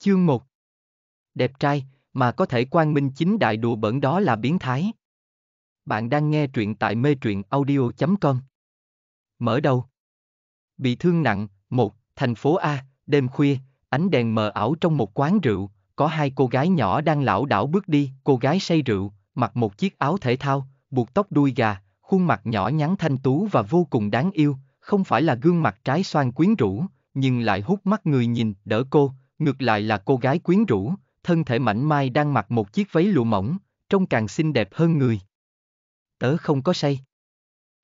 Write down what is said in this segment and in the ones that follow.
Chương 1 Đẹp trai, mà có thể quang minh chính đại đùa bẩn đó là biến thái. Bạn đang nghe truyện tại mê truyện audio.com Mở đầu Bị thương nặng, Một, thành phố A, đêm khuya, ánh đèn mờ ảo trong một quán rượu, có hai cô gái nhỏ đang lảo đảo bước đi, cô gái say rượu, mặc một chiếc áo thể thao, buộc tóc đuôi gà, khuôn mặt nhỏ nhắn thanh tú và vô cùng đáng yêu, không phải là gương mặt trái xoan quyến rũ, nhưng lại hút mắt người nhìn, đỡ cô, Ngược lại là cô gái quyến rũ, thân thể mảnh mai đang mặc một chiếc váy lụa mỏng, trông càng xinh đẹp hơn người. Tớ không có say.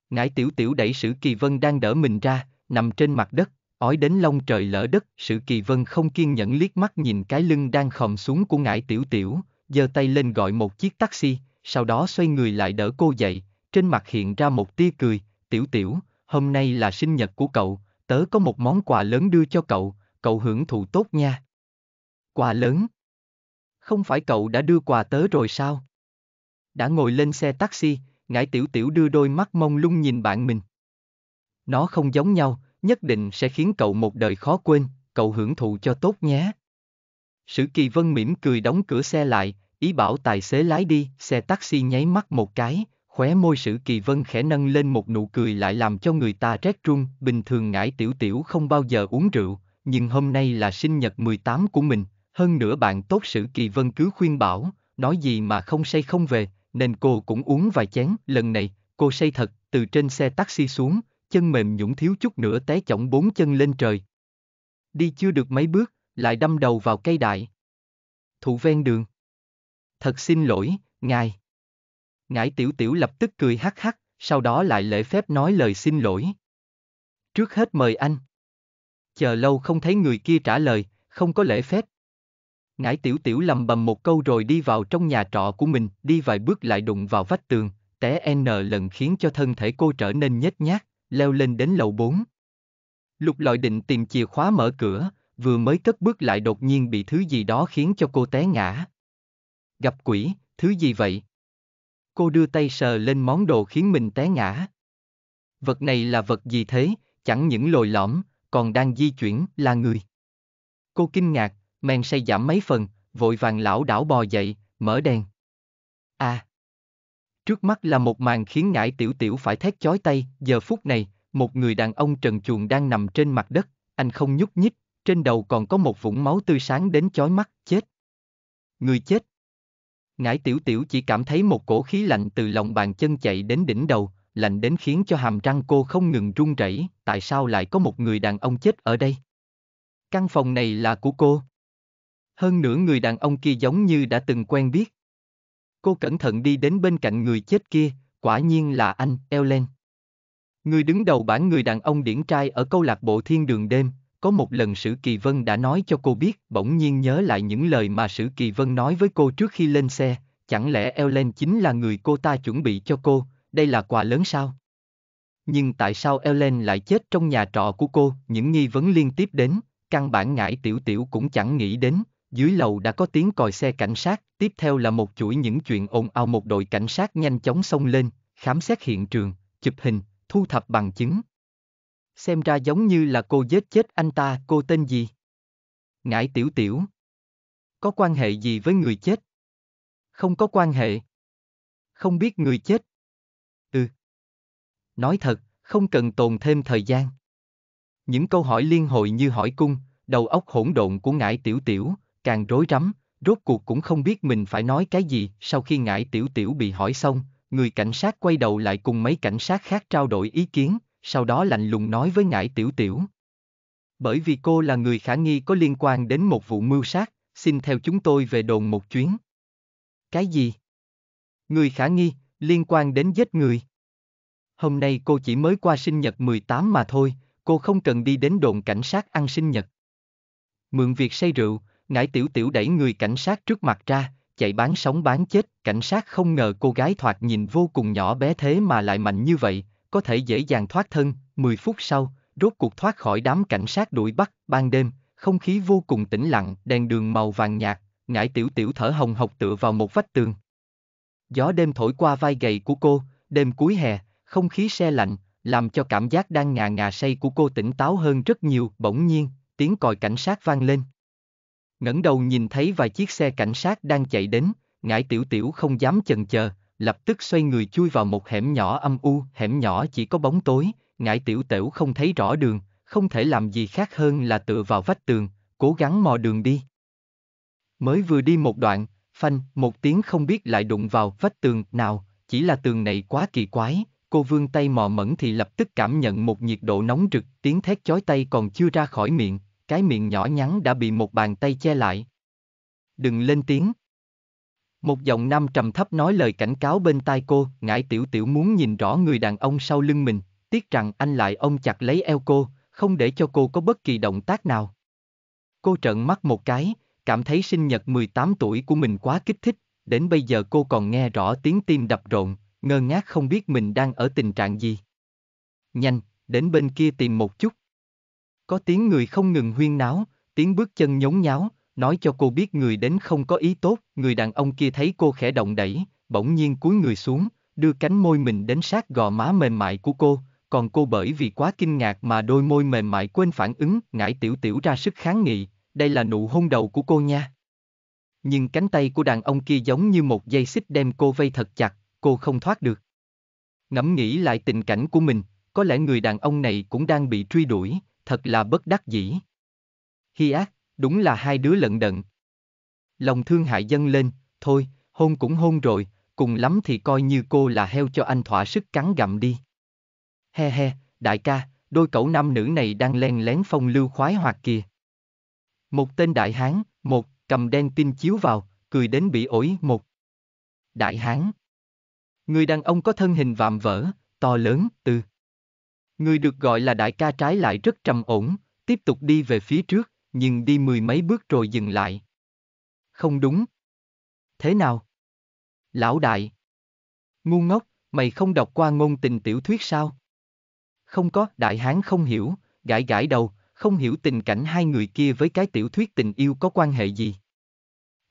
Ngải tiểu tiểu đẩy Sử Kỳ Vân đang đỡ mình ra, nằm trên mặt đất, ói đến lông trời lỡ đất. Sử Kỳ Vân không kiên nhẫn liếc mắt nhìn cái lưng đang khòm xuống của ngải tiểu tiểu, giơ tay lên gọi một chiếc taxi, sau đó xoay người lại đỡ cô dậy, trên mặt hiện ra một tia cười, tiểu tiểu, hôm nay là sinh nhật của cậu, tớ có một món quà lớn đưa cho cậu, cậu hưởng thụ tốt nha. Quà lớn. Không phải cậu đã đưa quà tới rồi sao? Đã ngồi lên xe taxi, ngải tiểu tiểu đưa đôi mắt mông lung nhìn bạn mình. Nó không giống nhau, nhất định sẽ khiến cậu một đời khó quên, cậu hưởng thụ cho tốt nhé. Sử Kỳ Vân mỉm cười đóng cửa xe lại, ý bảo tài xế lái đi, xe taxi nháy mắt một cái, khóe môi Sử Kỳ Vân khẽ nâng lên một nụ cười lại làm cho người ta rét run, bình thường ngải tiểu tiểu không bao giờ uống rượu, nhưng hôm nay là sinh nhật 18 của mình, hơn nữa bạn tốt sự kỳ vân cứ khuyên bảo, nói gì mà không say không về, nên cô cũng uống vài chén. Lần này, cô say thật, từ trên xe taxi xuống, chân mềm nhũng thiếu chút nữa té chỏng bốn chân lên trời. Đi chưa được mấy bước, lại đâm đầu vào cây đại. Thụ ven đường. Thật xin lỗi, ngài. Ngải tiểu tiểu lập tức cười hắc hắc, sau đó lại lễ phép nói lời xin lỗi. Trước hết mời anh. Chờ lâu không thấy người kia trả lời, không có lễ phép, Ngải tiểu tiểu lầm bầm một câu rồi đi vào trong nhà trọ của mình, đi vài bước lại đụng vào vách tường, té N lần khiến cho thân thể cô trở nên nhếch nhác, leo lên đến lầu 4. Lục lọi định tìm chìa khóa mở cửa, vừa mới cất bước lại đột nhiên bị thứ gì đó khiến cho cô té ngã. Gặp quỷ, thứ gì vậy? Cô đưa tay sờ lên món đồ khiến mình té ngã. Vật này là vật gì thế, chẳng những lồi lõm, còn đang di chuyển, là người. Cô kinh ngạc, men say giảm mấy phần, vội vàng lão đảo bò dậy, mở đèn. À! Trước mắt là một màn khiến ngải tiểu tiểu phải thét chói tay, giờ phút này, một người đàn ông trần chuồng đang nằm trên mặt đất, anh không nhúc nhích, trên đầu còn có một vũng máu tươi sáng đến chói mắt, chết. Người chết. Ngải tiểu tiểu chỉ cảm thấy một cổ khí lạnh từ lòng bàn chân chạy đến đỉnh đầu, lạnh đến khiến cho hàm răng cô không ngừng run rẩy, tại sao lại có một người đàn ông chết ở đây? Căn phòng này là của cô. Hơn nữa người đàn ông kia giống như đã từng quen biết. Cô cẩn thận đi đến bên cạnh người chết kia, quả nhiên là anh, Ellen. Người đứng đầu bản người đàn ông điển trai ở câu lạc bộ thiên đường đêm, có một lần Sử Kỳ Vân đã nói cho cô biết, bỗng nhiên nhớ lại những lời mà Sử Kỳ Vân nói với cô trước khi lên xe, chẳng lẽ Ellen chính là người cô ta chuẩn bị cho cô, đây là quà lớn sao? Nhưng tại sao Ellen lại chết trong nhà trọ của cô, những nghi vấn liên tiếp đến, căn bản ngải tiểu tiểu cũng chẳng nghĩ đến, dưới lầu đã có tiếng còi xe cảnh sát, tiếp theo là một chuỗi những chuyện ồn ào một đội cảnh sát nhanh chóng xông lên, khám xét hiện trường, chụp hình, thu thập bằng chứng. Xem ra giống như là cô giết chết anh ta, cô tên gì? Ngải Tiểu Tiểu. Có quan hệ gì với người chết? Không có quan hệ. Không biết người chết. Ừ. Nói thật, không cần tồn thêm thời gian. Những câu hỏi liên hồi như hỏi cung, đầu óc hỗn độn của Ngải Tiểu Tiểu, càng rối rắm, rốt cuộc cũng không biết mình phải nói cái gì. Sau khi ngải tiểu tiểu bị hỏi xong, người cảnh sát quay đầu lại cùng mấy cảnh sát khác trao đổi ý kiến, sau đó lạnh lùng nói với ngải tiểu tiểu. Bởi vì cô là người khả nghi có liên quan đến một vụ mưu sát, xin theo chúng tôi về đồn một chuyến. Cái gì? Người khả nghi, liên quan đến giết người. Hôm nay cô chỉ mới qua sinh nhật 18 mà thôi, cô không cần đi đến đồn cảnh sát ăn sinh nhật. Mượn việc say rượu, Ngải tiểu tiểu đẩy người cảnh sát trước mặt ra, chạy bán sống bán chết, cảnh sát không ngờ cô gái thoạt nhìn vô cùng nhỏ bé thế mà lại mạnh như vậy, có thể dễ dàng thoát thân, 10 phút sau, rốt cuộc thoát khỏi đám cảnh sát đuổi bắt, ban đêm, không khí vô cùng tĩnh lặng, đèn đường màu vàng nhạt, ngải tiểu tiểu thở hồng hộc tựa vào một vách tường. Gió đêm thổi qua vai gầy của cô, đêm cuối hè, không khí se lạnh, làm cho cảm giác đang ngà ngà say của cô tỉnh táo hơn rất nhiều, bỗng nhiên, tiếng còi cảnh sát vang lên ngẩng đầu nhìn thấy vài chiếc xe cảnh sát đang chạy đến, ngải tiểu tiểu không dám chần chờ, lập tức xoay người chui vào một hẻm nhỏ âm u, hẻm nhỏ chỉ có bóng tối, ngải tiểu tiểu không thấy rõ đường, không thể làm gì khác hơn là tựa vào vách tường, cố gắng mò đường đi. Mới vừa đi một đoạn, phanh, một tiếng không biết lại đụng vào vách tường nào, chỉ là tường này quá kỳ quái, cô vương tay mò mẫn thì lập tức cảm nhận một nhiệt độ nóng rực, tiếng thét chói tay còn chưa ra khỏi miệng, cái miệng nhỏ nhắn đã bị một bàn tay che lại. Đừng lên tiếng. Một giọng nam trầm thấp nói lời cảnh cáo bên tai cô, ngải tiểu tiểu muốn nhìn rõ người đàn ông sau lưng mình, tiếc rằng anh lại ôm chặt lấy eo cô, không để cho cô có bất kỳ động tác nào. Cô trợn mắt một cái, cảm thấy sinh nhật 18 tuổi của mình quá kích thích, đến bây giờ cô còn nghe rõ tiếng tim đập rộn, ngơ ngác không biết mình đang ở tình trạng gì. Nhanh, đến bên kia tìm một chút. Có tiếng người không ngừng huyên náo, tiếng bước chân nhốn nháo, nói cho cô biết người đến không có ý tốt, người đàn ông kia thấy cô khẽ động đẩy, bỗng nhiên cúi người xuống, đưa cánh môi mình đến sát gò má mềm mại của cô, còn cô bởi vì quá kinh ngạc mà đôi môi mềm mại quên phản ứng, ngải tiểu tiểu ra sức kháng nghị, đây là nụ hôn đầu của cô nha. Nhưng cánh tay của đàn ông kia giống như một dây xích đem cô vây thật chặt, cô không thoát được. Ngẫm nghĩ lại tình cảnh của mình, có lẽ người đàn ông này cũng đang bị truy đuổi, thật là bất đắc dĩ. Hi ác, đúng là hai đứa lận đận. Lòng thương hại dâng lên, thôi, hôn cũng hôn rồi, cùng lắm thì coi như cô là heo cho anh thỏa sức cắn gặm đi. He he, đại ca, đôi cậu nam nữ này đang len lén phong lưu khoái hoạt kìa. Một tên đại hán, một, cầm đen tin chiếu vào, cười đến bị ổi một. Đại hán. Người đàn ông có thân hình vạm vỡ, to lớn, từ. Người được gọi là đại ca trái lại rất trầm ổn, tiếp tục đi về phía trước, nhưng đi mười mấy bước rồi dừng lại. Không đúng. Thế nào? Lão đại. Ngu ngốc, mày không đọc qua ngôn tình tiểu thuyết sao? Không có, đại hán không hiểu, gãi gãi đầu, không hiểu tình cảnh hai người kia với cái tiểu thuyết tình yêu có quan hệ gì.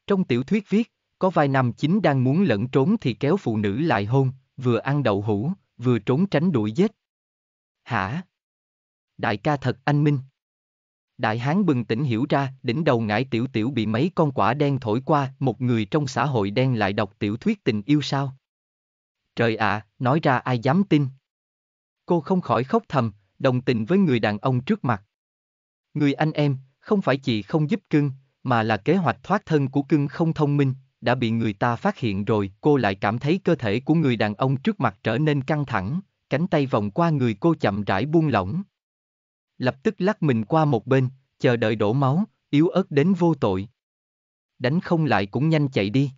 Trong tiểu thuyết viết, có vài năm chính đang muốn lẫn trốn thì kéo phụ nữ lại hôn, vừa ăn đậu hũ, vừa trốn tránh đuổi giết hả? Đại ca thật anh minh. Đại hán bừng tỉnh hiểu ra, đỉnh đầu ngải tiểu tiểu bị mấy con quả đen thổi qua, một người trong xã hội đen lại đọc tiểu thuyết tình yêu sao? Trời ạ, à, nói ra ai dám tin? Cô không khỏi khóc thầm, đồng tình với người đàn ông trước mặt. Người anh em, không phải chị không giúp cưng, mà là kế hoạch thoát thân của cưng không thông minh, đã bị người ta phát hiện rồi, cô lại cảm thấy cơ thể của người đàn ông trước mặt trở nên căng thẳng, cánh tay vòng qua người cô chậm rãi buông lỏng. Lập tức lắc mình qua một bên, chờ đợi đổ máu, yếu ớt đến vô tội. Đánh không lại cũng nhanh chạy đi.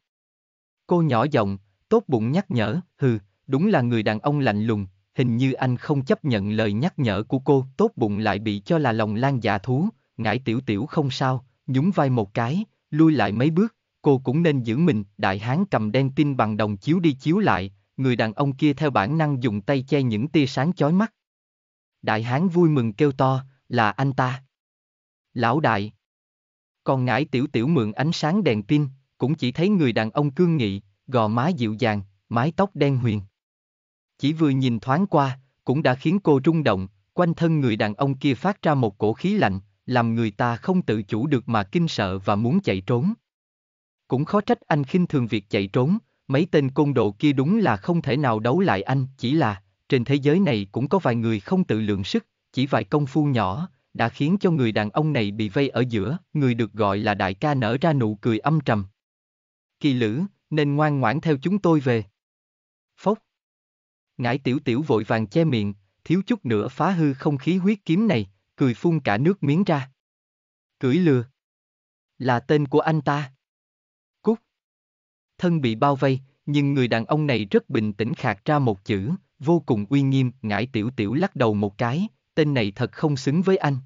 Cô nhỏ giọng, tốt bụng nhắc nhở, hừ, đúng là người đàn ông lạnh lùng, hình như anh không chấp nhận lời nhắc nhở của cô, tốt bụng lại bị cho là lòng lan dạ thú, ngải tiểu tiểu không sao, nhún vai một cái, lui lại mấy bước, cô cũng nên giữ mình, đại hán cầm đen tin bằng đồng chiếu đi chiếu lại, người đàn ông kia theo bản năng dùng tay che những tia sáng chói mắt. Đại hán vui mừng kêu to, là anh ta. Lão đại. Còn ngải tiểu tiểu mượn ánh sáng đèn pin, cũng chỉ thấy người đàn ông cương nghị, gò má dịu dàng, mái tóc đen huyền. Chỉ vừa nhìn thoáng qua, cũng đã khiến cô rung động, quanh thân người đàn ông kia phát ra một cổ khí lạnh, làm người ta không tự chủ được mà kinh sợ và muốn chạy trốn. Cũng khó trách anh khinh thường việc chạy trốn, mấy tên côn độ kia đúng là không thể nào đấu lại anh, chỉ là, trên thế giới này cũng có vài người không tự lượng sức, chỉ vài công phu nhỏ, đã khiến cho người đàn ông này bị vây ở giữa, người được gọi là đại ca nở ra nụ cười âm trầm. Kỳ lữ, nên ngoan ngoãn theo chúng tôi về. Phốc. Ngải tiểu tiểu vội vàng che miệng, thiếu chút nữa phá hư không khí huyết kiếm này, cười phun cả nước miếng ra. Cửi lừa. Là tên của anh ta thân bị bao vây, nhưng người đàn ông này rất bình tĩnh khạc ra một chữ, vô cùng uy nghiêm, ngải tiểu tiểu lắc đầu một cái, tên này thật không xứng với anh.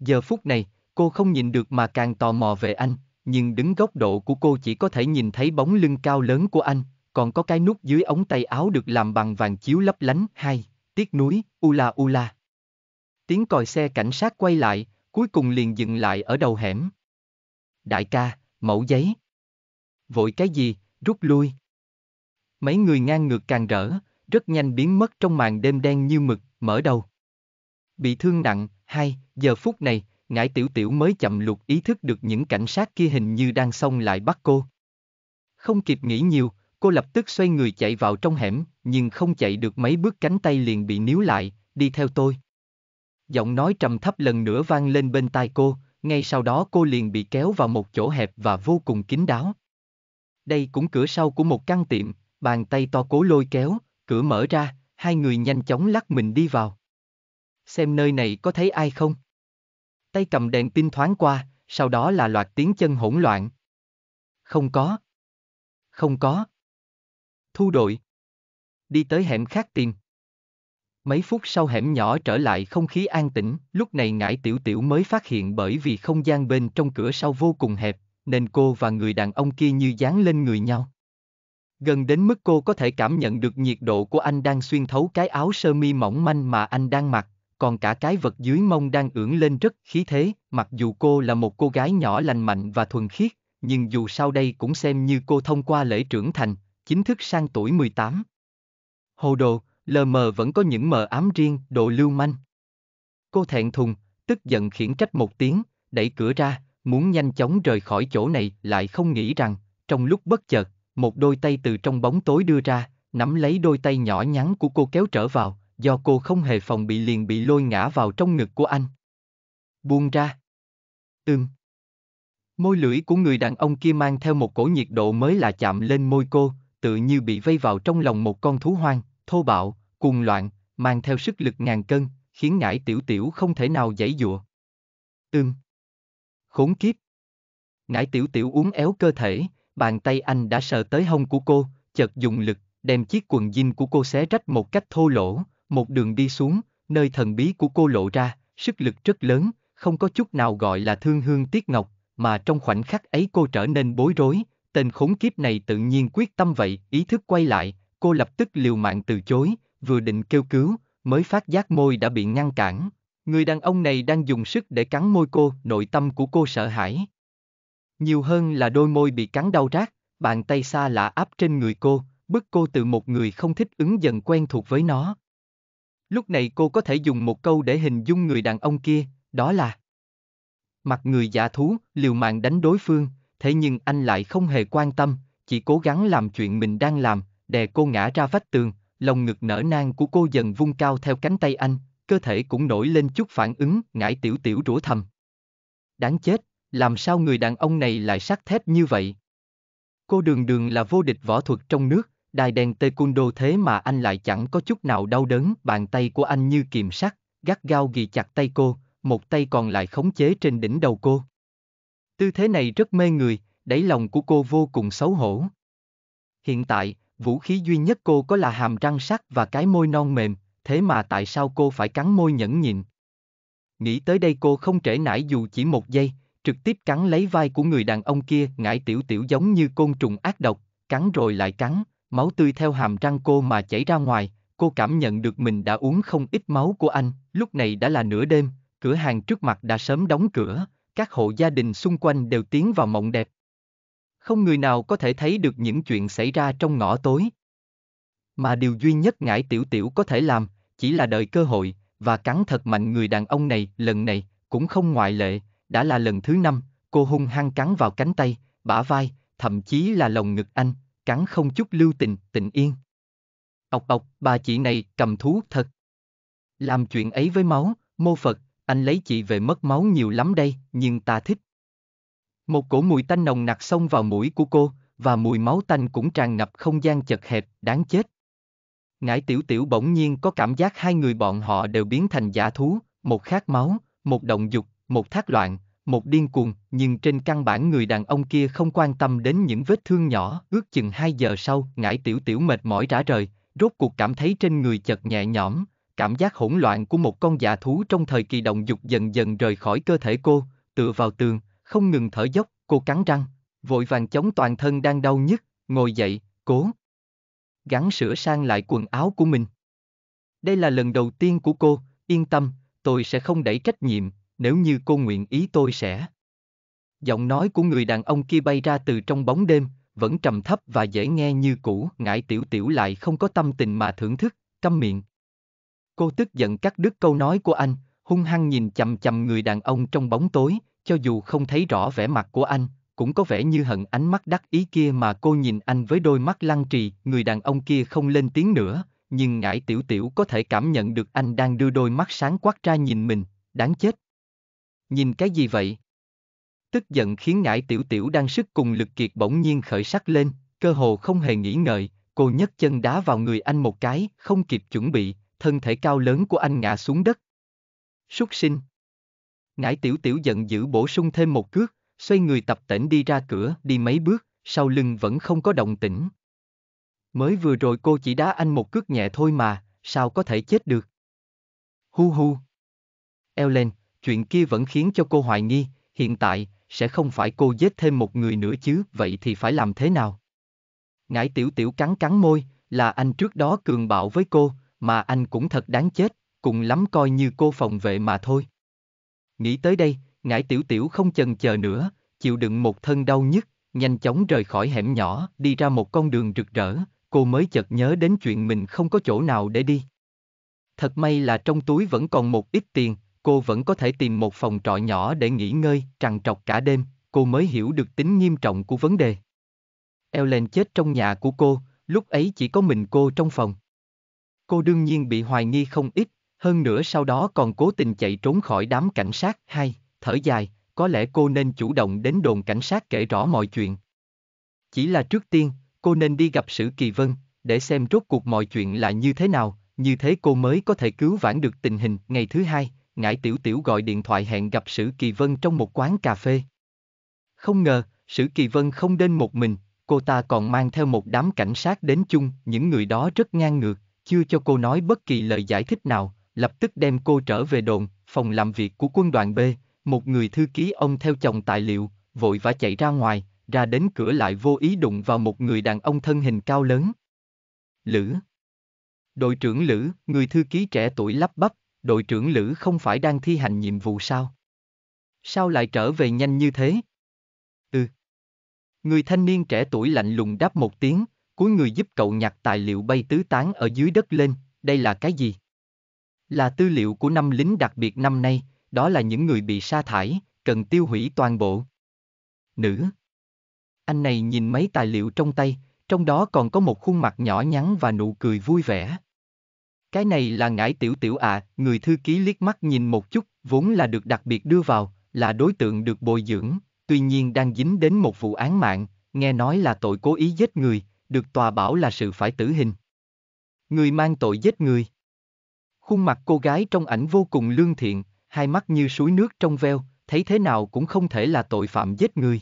Giờ phút này, cô không nhìn được mà càng tò mò về anh, nhưng đứng góc độ của cô chỉ có thể nhìn thấy bóng lưng cao lớn của anh, còn có cái nút dưới ống tay áo được làm bằng vàng chiếu lấp lánh, hai, tiếc núi, ula ula. Tiếng còi xe cảnh sát quay lại, cuối cùng liền dừng lại ở đầu hẻm. Đại ca, mẫu giấy vội cái gì, rút lui. Mấy người ngang ngược càng rỡ, rất nhanh biến mất trong màn đêm đen như mực, mở đầu. Bị thương nặng, hai, giờ phút này, ngải tiểu tiểu mới chậm lục ý thức được những cảnh sát kia hình như đang xông lại bắt cô. Không kịp nghĩ nhiều, cô lập tức xoay người chạy vào trong hẻm, nhưng không chạy được mấy bước cánh tay liền bị níu lại, đi theo tôi. Giọng nói trầm thấp lần nữa vang lên bên tai cô, ngay sau đó cô liền bị kéo vào một chỗ hẹp và vô cùng kín đáo. Đây cũng cửa sau của một căn tiệm, bàn tay to cố lôi kéo, cửa mở ra, hai người nhanh chóng lắc mình đi vào. Xem nơi này có thấy ai không? Tay cầm đèn tin thoáng qua, sau đó là loạt tiếng chân hỗn loạn. Không có. Không có. Thu đội. Đi tới hẻm khác tìm. Mấy phút sau hẻm nhỏ trở lại không khí an tĩnh, lúc này ngải tiểu tiểu mới phát hiện bởi vì không gian bên trong cửa sau vô cùng hẹp, nên cô và người đàn ông kia như dán lên người nhau. Gần đến mức cô có thể cảm nhận được nhiệt độ của anh đang xuyên thấu cái áo sơ mi mỏng manh mà anh đang mặc, còn cả cái vật dưới mông đang ưỡn lên rất khí thế, mặc dù cô là một cô gái nhỏ lành mạnh và thuần khiết, nhưng dù sau đây cũng xem như cô thông qua lễ trưởng thành, chính thức sang tuổi 18. Hồ đồ, lờ mờ vẫn có những mờ ám riêng, độ lưu manh. Cô thẹn thùng, tức giận khiển trách một tiếng, đẩy cửa ra, muốn nhanh chóng rời khỏi chỗ này lại không nghĩ rằng, trong lúc bất chợt, một đôi tay từ trong bóng tối đưa ra, nắm lấy đôi tay nhỏ nhắn của cô kéo trở vào, do cô không hề phòng bị liền bị lôi ngã vào trong ngực của anh. Buông ra. Ừm. Môi lưỡi của người đàn ông kia mang theo một cổ nhiệt độ mới là chạm lên môi cô, tự như bị vây vào trong lòng một con thú hoang, thô bạo, cuồng loạn, mang theo sức lực ngàn cân, khiến ngải tiểu tiểu không thể nào giãy dụa. Ừm khốn kiếp. Nãy tiểu tiểu uống éo cơ thể, bàn tay anh đã sờ tới hông của cô, chợt dùng lực, đem chiếc quần jean của cô xé rách một cách thô lỗ, một đường đi xuống, nơi thần bí của cô lộ ra, sức lực rất lớn, không có chút nào gọi là thương hương tiếc ngọc, mà trong khoảnh khắc ấy cô trở nên bối rối, tên khốn kiếp này tự nhiên quyết tâm vậy, ý thức quay lại, cô lập tức liều mạng từ chối, vừa định kêu cứu, mới phát giác môi đã bị ngăn cản, Người đàn ông này đang dùng sức để cắn môi cô, nội tâm của cô sợ hãi. Nhiều hơn là đôi môi bị cắn đau rát, bàn tay xa lạ áp trên người cô, bức cô từ một người không thích ứng dần quen thuộc với nó. Lúc này cô có thể dùng một câu để hình dung người đàn ông kia, đó là Mặt người giả thú, liều mạng đánh đối phương, thế nhưng anh lại không hề quan tâm, chỉ cố gắng làm chuyện mình đang làm, đè cô ngã ra vách tường, lòng ngực nở nang của cô dần vung cao theo cánh tay anh, cơ thể cũng nổi lên chút phản ứng, ngải tiểu tiểu rủa thầm. Đáng chết, làm sao người đàn ông này lại sắc thép như vậy? Cô đường đường là vô địch võ thuật trong nước, đài đèn taekwondo thế mà anh lại chẳng có chút nào đau đớn, bàn tay của anh như kiềm sắt, gắt gao ghi chặt tay cô, một tay còn lại khống chế trên đỉnh đầu cô. Tư thế này rất mê người, đáy lòng của cô vô cùng xấu hổ. Hiện tại, vũ khí duy nhất cô có là hàm răng sắt và cái môi non mềm, thế mà tại sao cô phải cắn môi nhẫn nhịn? Nghĩ tới đây cô không trễ nải dù chỉ một giây, trực tiếp cắn lấy vai của người đàn ông kia, ngải tiểu tiểu giống như côn trùng ác độc, cắn rồi lại cắn, máu tươi theo hàm răng cô mà chảy ra ngoài, cô cảm nhận được mình đã uống không ít máu của anh, lúc này đã là nửa đêm, cửa hàng trước mặt đã sớm đóng cửa, các hộ gia đình xung quanh đều tiến vào mộng đẹp. Không người nào có thể thấy được những chuyện xảy ra trong ngõ tối, mà điều duy nhất ngải tiểu tiểu có thể làm, chỉ là đợi cơ hội, và cắn thật mạnh người đàn ông này, lần này, cũng không ngoại lệ, đã là lần thứ năm, cô hung hăng cắn vào cánh tay, bả vai, thậm chí là lồng ngực anh, cắn không chút lưu tình, tình yên. Ọc ọc, bà chị này cầm thú thật. Làm chuyện ấy với máu, mô Phật, anh lấy chị về mất máu nhiều lắm đây, nhưng ta thích. Một cổ mùi tanh nồng nặc xông vào mũi của cô, và mùi máu tanh cũng tràn ngập không gian chật hẹp, đáng chết. Ngải tiểu tiểu bỗng nhiên có cảm giác hai người bọn họ đều biến thành giả thú, một khát máu, một động dục, một thác loạn, một điên cuồng, nhưng trên căn bản người đàn ông kia không quan tâm đến những vết thương nhỏ. Ước chừng 2 giờ sau, ngải tiểu tiểu mệt mỏi rã rời, rốt cuộc cảm thấy trên người chật nhẹ nhõm, cảm giác hỗn loạn của một con giả thú trong thời kỳ động dục dần dần rời khỏi cơ thể cô, tựa vào tường, không ngừng thở dốc, cô cắn răng, vội vàng chống toàn thân đang đau nhức, ngồi dậy, cố, gắn sửa sang lại quần áo của mình. Đây là lần đầu tiên của cô, yên tâm, tôi sẽ không đẩy trách nhiệm, nếu như cô nguyện ý tôi sẽ. Giọng nói của người đàn ông kia bay ra từ trong bóng đêm, vẫn trầm thấp và dễ nghe như cũ, ngại tiểu tiểu lại không có tâm tình mà thưởng thức, câm miệng. Cô tức giận cắt đứt câu nói của anh, hung hăng nhìn chầm chầm người đàn ông trong bóng tối, cho dù không thấy rõ vẻ mặt của anh, cũng có vẻ như hận ánh mắt đắc ý kia mà cô nhìn anh với đôi mắt lăng trì, người đàn ông kia không lên tiếng nữa, nhưng ngải tiểu tiểu có thể cảm nhận được anh đang đưa đôi mắt sáng quắc ra nhìn mình, đáng chết. Nhìn cái gì vậy? Tức giận khiến ngải tiểu tiểu đang sức cùng lực kiệt bỗng nhiên khởi sắc lên, cơ hồ không hề nghĩ ngợi, cô nhấc chân đá vào người anh một cái, không kịp chuẩn bị, thân thể cao lớn của anh ngã xuống đất. Súc sinh. Ngải tiểu tiểu giận dữ bổ sung thêm một cước, xoay người tập tễnh đi ra cửa, đi mấy bước, sau lưng vẫn không có động tĩnh. Mới vừa rồi cô chỉ đá anh một cước nhẹ thôi mà, sao có thể chết được? Hu hu. Eo lên, chuyện kia vẫn khiến cho cô hoài nghi, hiện tại, sẽ không phải cô giết thêm một người nữa chứ, vậy thì phải làm thế nào? Ngải tiểu tiểu cắn cắn môi, là anh trước đó cường bạo với cô, mà anh cũng thật đáng chết, cùng lắm coi như cô phòng vệ mà thôi. Nghĩ tới đây, ngải tiểu tiểu không chần chờ nữa, chịu đựng một thân đau nhức, nhanh chóng rời khỏi hẻm nhỏ, đi ra một con đường rực rỡ, cô mới chợt nhớ đến chuyện mình không có chỗ nào để đi. Thật may là trong túi vẫn còn một ít tiền, cô vẫn có thể tìm một phòng trọ nhỏ để nghỉ ngơi, trằn trọc cả đêm, cô mới hiểu được tính nghiêm trọng của vấn đề. Ellen chết trong nhà của cô, lúc ấy chỉ có mình cô trong phòng. Cô đương nhiên bị hoài nghi không ít, hơn nữa sau đó còn cố tình chạy trốn khỏi đám cảnh sát hay thở dài, có lẽ cô nên chủ động đến đồn cảnh sát kể rõ mọi chuyện. Chỉ là trước tiên, cô nên đi gặp Sử Kỳ Vân, để xem rốt cuộc mọi chuyện là như thế nào, như thế cô mới có thể cứu vãn được tình hình. Ngày thứ hai, Ngải Tiểu Tiểu gọi điện thoại hẹn gặp Sử Kỳ Vân trong một quán cà phê. Không ngờ, Sử Kỳ Vân không đến một mình, cô ta còn mang theo một đám cảnh sát đến chung, những người đó rất ngang ngược, chưa cho cô nói bất kỳ lời giải thích nào, lập tức đem cô trở về đồn, phòng làm việc của quân đoàn B, một người thư ký ông theo chồng tài liệu, vội vã chạy ra ngoài, ra đến cửa lại vô ý đụng vào một người đàn ông thân hình cao lớn. Lữ Đội trưởng Lữ, người thư ký trẻ tuổi lắp bắp, đội trưởng Lữ không phải đang thi hành nhiệm vụ sao? Sao lại trở về nhanh như thế? Ừ. Người thanh niên trẻ tuổi lạnh lùng đáp một tiếng, cuối người giúp cậu nhặt tài liệu bay tứ tán ở dưới đất lên, đây là cái gì? Là tư liệu của năm lính đặc biệt năm nay, đó là những người bị sa thải, cần tiêu hủy toàn bộ. Nữ Anh này nhìn mấy tài liệu trong tay, trong đó còn có một khuôn mặt nhỏ nhắn và nụ cười vui vẻ. Cái này là ngải tiểu tiểu à, người thư ký liếc mắt nhìn một chút, vốn là được đặc biệt đưa vào, là đối tượng được bồi dưỡng, tuy nhiên đang dính đến một vụ án mạng, nghe nói là tội cố ý giết người, được tòa bảo là sự phải tử hình. Người mang tội giết người. Khuôn mặt cô gái trong ảnh vô cùng lương thiện, hai mắt như suối nước trong veo, thấy thế nào cũng không thể là tội phạm giết người.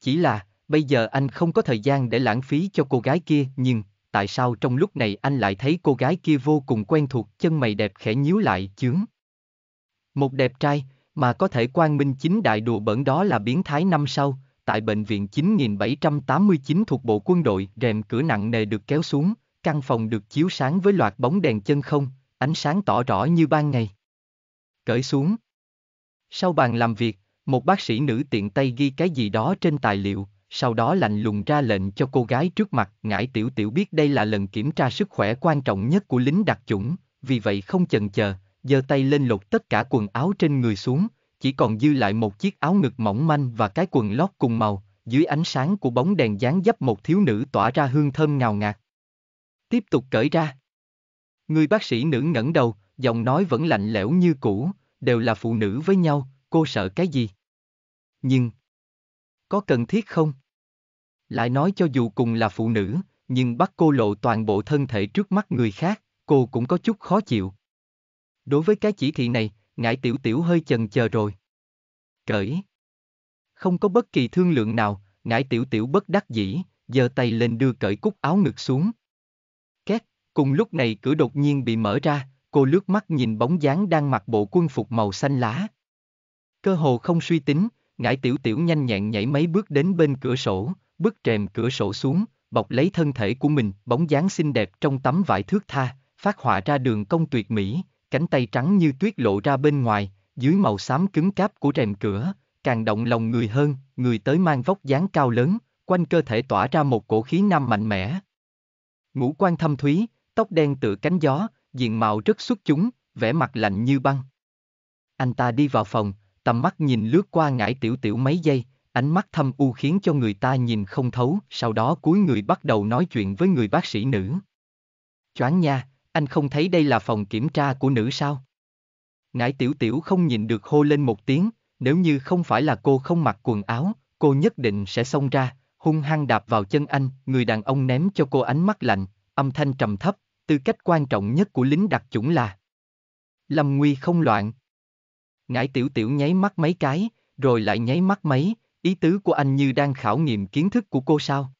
Chỉ là, bây giờ anh không có thời gian để lãng phí cho cô gái kia, nhưng, tại sao trong lúc này anh lại thấy cô gái kia vô cùng quen thuộc, chân mày đẹp khẽ nhíu lại, chướng. Một đẹp trai, mà có thể quan minh chính đại đùa bẩn đó là biến thái năm sau, tại bệnh viện 9789 thuộc bộ quân đội, rèm cửa nặng nề được kéo xuống, căn phòng được chiếu sáng với loạt bóng đèn chân không, ánh sáng tỏ rõ như ban ngày cởi xuống. Sau bàn làm việc, một bác sĩ nữ tiện tay ghi cái gì đó trên tài liệu, sau đó lạnh lùng ra lệnh cho cô gái trước mặt, ngải tiểu tiểu biết đây là lần kiểm tra sức khỏe quan trọng nhất của lính đặc chủng, vì vậy không chần chờ, giơ tay lên lột tất cả quần áo trên người xuống, chỉ còn dư lại một chiếc áo ngực mỏng manh và cái quần lót cùng màu, dưới ánh sáng của bóng đèn dáng dấp một thiếu nữ tỏa ra hương thơm ngào ngạt. Tiếp tục cởi ra. Người bác sĩ nữ ngẩng đầu, giọng nói vẫn lạnh lẽo như cũ, đều là phụ nữ với nhau, cô sợ cái gì? Nhưng, có cần thiết không? Lại nói cho dù cùng là phụ nữ, nhưng bắt cô lộ toàn bộ thân thể trước mắt người khác, cô cũng có chút khó chịu. Đối với cái chỉ thị này, ngải tiểu tiểu hơi chần chờ rồi. Cởi. Không có bất kỳ thương lượng nào, ngải tiểu tiểu bất đắc dĩ, giơ tay lên đưa cởi cúc áo ngực xuống. Két, cùng lúc này cửa đột nhiên bị mở ra, Cô lướt mắt nhìn bóng dáng đang mặc bộ quân phục màu xanh lá. Cơ hồ không suy tính, ngải tiểu tiểu nhanh nhẹn nhảy mấy bước đến bên cửa sổ, bước trèm cửa sổ xuống, bọc lấy thân thể của mình, bóng dáng xinh đẹp trong tấm vải thước tha, phát họa ra đường cong tuyệt mỹ, cánh tay trắng như tuyết lộ ra bên ngoài, dưới màu xám cứng cáp của rèm cửa, càng động lòng người hơn, người tới mang vóc dáng cao lớn, quanh cơ thể tỏa ra một cổ khí nam mạnh mẽ. Ngũ quan thâm thúy, tóc đen tựa cánh gió, diện mạo rất xuất chúng, vẻ mặt lạnh như băng. Anh ta đi vào phòng, tầm mắt nhìn lướt qua ngải tiểu tiểu mấy giây, ánh mắt thâm u khiến cho người ta nhìn không thấu, sau đó cuối người bắt đầu nói chuyện với người bác sĩ nữ. Choáng nha, anh không thấy đây là phòng kiểm tra của nữ sao? Ngải tiểu tiểu không nhìn được hô lên một tiếng, nếu như không phải là cô không mặc quần áo, cô nhất định sẽ xông ra, hung hăng đạp vào chân anh, người đàn ông ném cho cô ánh mắt lạnh, âm thanh trầm thấp, Tư cách quan trọng nhất của lính đặc chủng là Lâm Nguy không loạn. Ngải tiểu tiểu nháy mắt mấy cái, rồi lại nháy mắt mấy, ý tứ của anh như đang khảo nghiệm kiến thức của cô sao.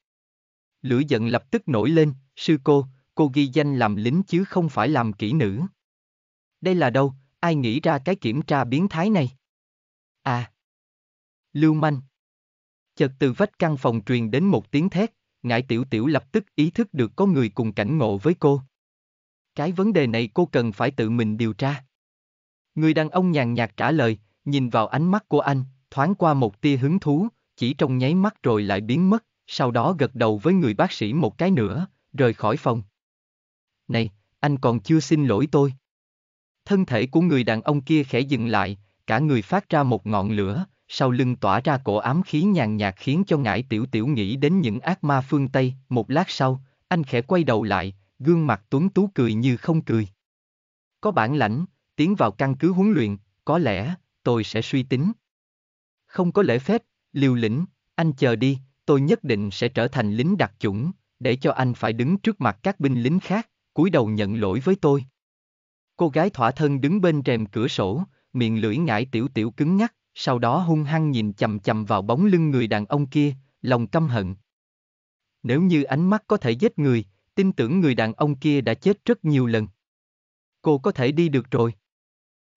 Lửa giận lập tức nổi lên, sư cô, cô ghi danh làm lính chứ không phải làm kỹ nữ. Đây là đâu, ai nghĩ ra cái kiểm tra biến thái này? À! Lưu manh! Chợt từ vách căn phòng truyền đến một tiếng thét, ngải tiểu tiểu lập tức ý thức được có người cùng cảnh ngộ với cô. Cái vấn đề này cô cần phải tự mình điều tra. Người đàn ông nhàn nhạt trả lời, nhìn vào ánh mắt của anh, thoáng qua một tia hứng thú, chỉ trong nháy mắt rồi lại biến mất, sau đó gật đầu với người bác sĩ một cái nữa, rời khỏi phòng. Này, anh còn chưa xin lỗi tôi. Thân thể của người đàn ông kia khẽ dừng lại, cả người phát ra một ngọn lửa, sau lưng tỏa ra cổ ám khí nhàn nhạt khiến cho ngải tiểu tiểu nghĩ đến những ác ma phương Tây. Một lát sau, anh khẽ quay đầu lại, gương mặt tuấn tú cười như không cười. Có bản lãnh, tiến vào căn cứ huấn luyện, có lẽ, tôi sẽ suy tính. Không có lễ phép, liều lĩnh, anh chờ đi, tôi nhất định sẽ trở thành lính đặc chủng, để cho anh phải đứng trước mặt các binh lính khác, cúi đầu nhận lỗi với tôi. Cô gái thỏa thân đứng bên rèm cửa sổ, miệng lưỡi ngải tiểu tiểu cứng nhắc, sau đó hung hăng nhìn chầm chầm vào bóng lưng người đàn ông kia, lòng căm hận. Nếu như ánh mắt có thể giết người, tin tưởng người đàn ông kia đã chết rất nhiều lần. Cô có thể đi được rồi.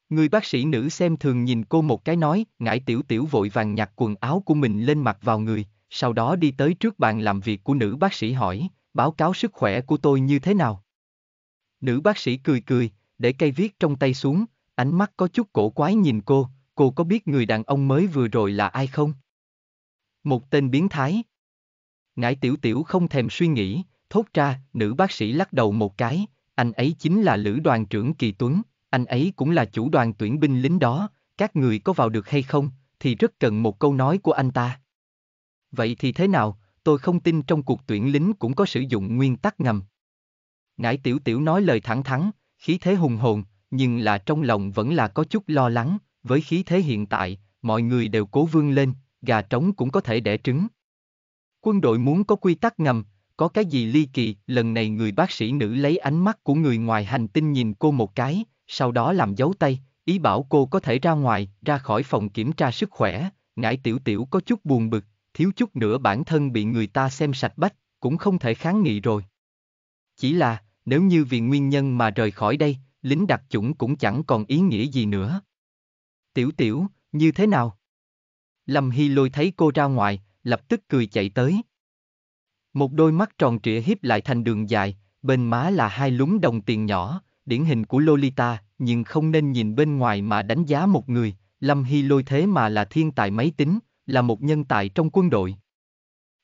Người bác sĩ nữ xem thường nhìn cô một cái nói, ngải tiểu tiểu vội vàng nhặt quần áo của mình lên mặc vào người, sau đó đi tới trước bàn làm việc của nữ bác sĩ hỏi, báo cáo sức khỏe của tôi như thế nào. Nữ bác sĩ cười cười, để cây viết trong tay xuống, ánh mắt có chút cổ quái nhìn cô, cô có biết người đàn ông mới vừa rồi là ai không? Một tên biến thái. Ngải tiểu tiểu không thèm suy nghĩ, thốt ra, nữ bác sĩ lắc đầu một cái, anh ấy chính là lữ đoàn trưởng Kỳ Tuấn, anh ấy cũng là chủ đoàn tuyển binh lính đó, các người có vào được hay không, thì rất cần một câu nói của anh ta. Vậy thì thế nào, tôi không tin trong cuộc tuyển lính cũng có sử dụng nguyên tắc ngầm. Ngải tiểu tiểu nói lời thẳng thắn, khí thế hùng hồn, nhưng là trong lòng vẫn là có chút lo lắng, với khí thế hiện tại, mọi người đều cố vươn lên, gà trống cũng có thể đẻ trứng. Quân đội muốn có quy tắc ngầm, có cái gì ly kỳ, lần này người bác sĩ nữ lấy ánh mắt của người ngoài hành tinh nhìn cô một cái, sau đó làm dấu tay, ý bảo cô có thể ra ngoài, ra khỏi phòng kiểm tra sức khỏe, ngải tiểu tiểu có chút buồn bực, thiếu chút nữa bản thân bị người ta xem sạch bách, cũng không thể kháng nghị rồi. Chỉ là, nếu như vì nguyên nhân mà rời khỏi đây, lính đặc chủng cũng chẳng còn ý nghĩa gì nữa. Tiểu tiểu, như thế nào? Lâm Hy lôi thấy cô ra ngoài, lập tức cười chạy tới, một đôi mắt tròn trịa hiếp lại thành đường dài, bên má là hai lúng đồng tiền nhỏ, điển hình của Lolita, nhưng không nên nhìn bên ngoài mà đánh giá một người, Lâm Hy lôi thế mà là thiên tài máy tính, là một nhân tài trong quân đội.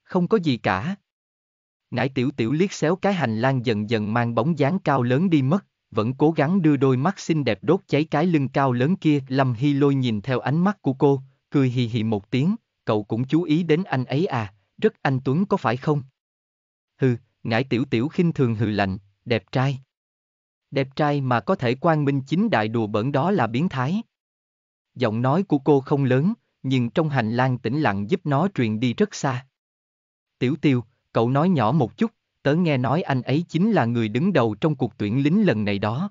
Không có gì cả. Ngải tiểu tiểu liếc xéo cái hành lang dần dần mang bóng dáng cao lớn đi mất, vẫn cố gắng đưa đôi mắt xinh đẹp đốt cháy cái lưng cao lớn kia. Lâm Hy lôi nhìn theo ánh mắt của cô, cười hì hì một tiếng, cậu cũng chú ý đến anh ấy à, rất anh Tuấn có phải không? hừ, ngải tiểu tiểu khinh thường hừ lạnh, đẹp trai. Đẹp trai mà có thể quang minh chính đại đùa bẩn đó là biến thái. Giọng nói của cô không lớn, nhưng trong hành lang tĩnh lặng giúp nó truyền đi rất xa. Tiểu tiêu, cậu nói nhỏ một chút, tớ nghe nói anh ấy chính là người đứng đầu trong cuộc tuyển lính lần này đó.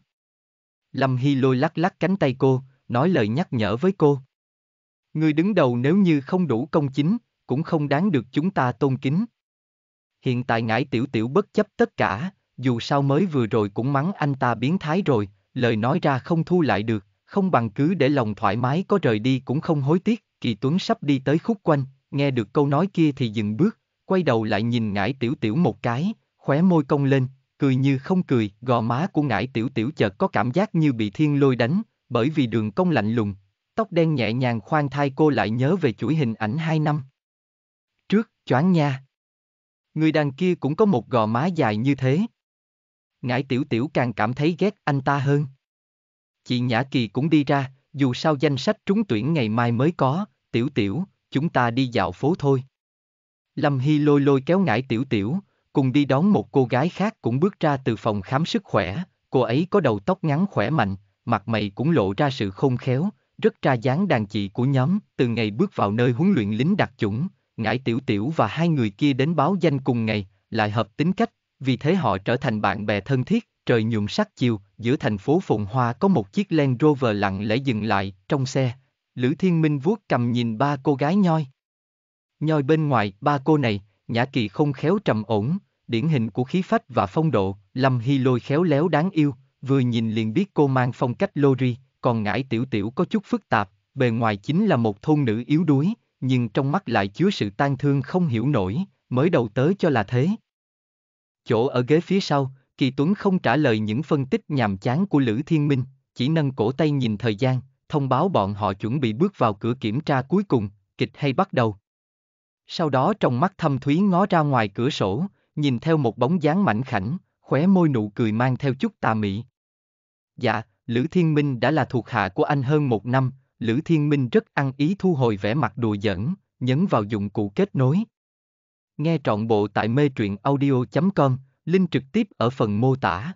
Lâm Hy lôi lắc lắc cánh tay cô, nói lời nhắc nhở với cô. Người đứng đầu nếu như không đủ công chính, cũng không đáng được chúng ta tôn kính hiện tại ngải tiểu tiểu bất chấp tất cả, dù sao mới vừa rồi cũng mắng anh ta biến thái rồi, lời nói ra không thu lại được, không bằng cứ để lòng thoải mái có rời đi cũng không hối tiếc, kỳ tuấn sắp đi tới khúc quanh, nghe được câu nói kia thì dừng bước, quay đầu lại nhìn ngải tiểu tiểu một cái, khóe môi cong lên, cười như không cười, gò má của ngải tiểu tiểu chợt có cảm giác như bị thiên lôi đánh, bởi vì đường cong lạnh lùng, tóc đen nhẹ nhàng khoan thai cô lại nhớ về chuỗi hình ảnh hai năm. Trước, choáng nha người đàn kia cũng có một gò má dài như thế. Ngải tiểu tiểu càng cảm thấy ghét anh ta hơn. Chị Nhã Kỳ cũng đi ra, dù sao danh sách trúng tuyển ngày mai mới có, tiểu tiểu, chúng ta đi dạo phố thôi. Lâm Hy lôi lôi kéo ngải tiểu tiểu, cùng đi đón một cô gái khác cũng bước ra từ phòng khám sức khỏe, cô ấy có đầu tóc ngắn khỏe mạnh, mặt mày cũng lộ ra sự khôn khéo, rất ra dáng đàn chị của nhóm, từ ngày bước vào nơi huấn luyện lính đặc chủng, Ừ. ngải tiểu tiểu và hai người kia đến báo danh cùng ngày, lại hợp tính cách, vì thế họ trở thành bạn bè thân thiết, trời nhuộm sắc chiều, giữa thành phố Phồn Hoa có một chiếc Land Rover lặng lẽ dừng lại, trong xe, Lữ Thiên Minh vuốt cầm nhìn ba cô gái nhoi. Nhoi bên ngoài, ba cô này, Nhã Kỳ không khéo trầm ổn, điển hình của khí phách và phong độ, Lâm Hy lôi khéo léo đáng yêu, vừa nhìn liền biết cô mang phong cách lori, còn ngải tiểu tiểu có chút phức tạp, bề ngoài chính là một thôn nữ yếu đuối, nhưng trong mắt lại chứa sự tan thương không hiểu nổi, mới đầu tớ cho là thế. Chỗ ở ghế phía sau, Kỳ Tuấn không trả lời những phân tích nhàm chán của Lữ Thiên Minh, chỉ nâng cổ tay nhìn thời gian, thông báo bọn họ chuẩn bị bước vào cửa kiểm tra cuối cùng, kịch hay bắt đầu. Sau đó trong mắt thâm thúy ngó ra ngoài cửa sổ, nhìn theo một bóng dáng mảnh khảnh, khóe môi nụ cười mang theo chút tà mị. Dạ, Lữ Thiên Minh đã là thuộc hạ của anh hơn một năm, Lữ Thiên Minh rất ăn ý thu hồi vẻ mặt đùa giỡn, nhấn vào dụng cụ kết nối. Nghe trọn bộ tại mê truyện audio.com, link trực tiếp ở phần mô tả.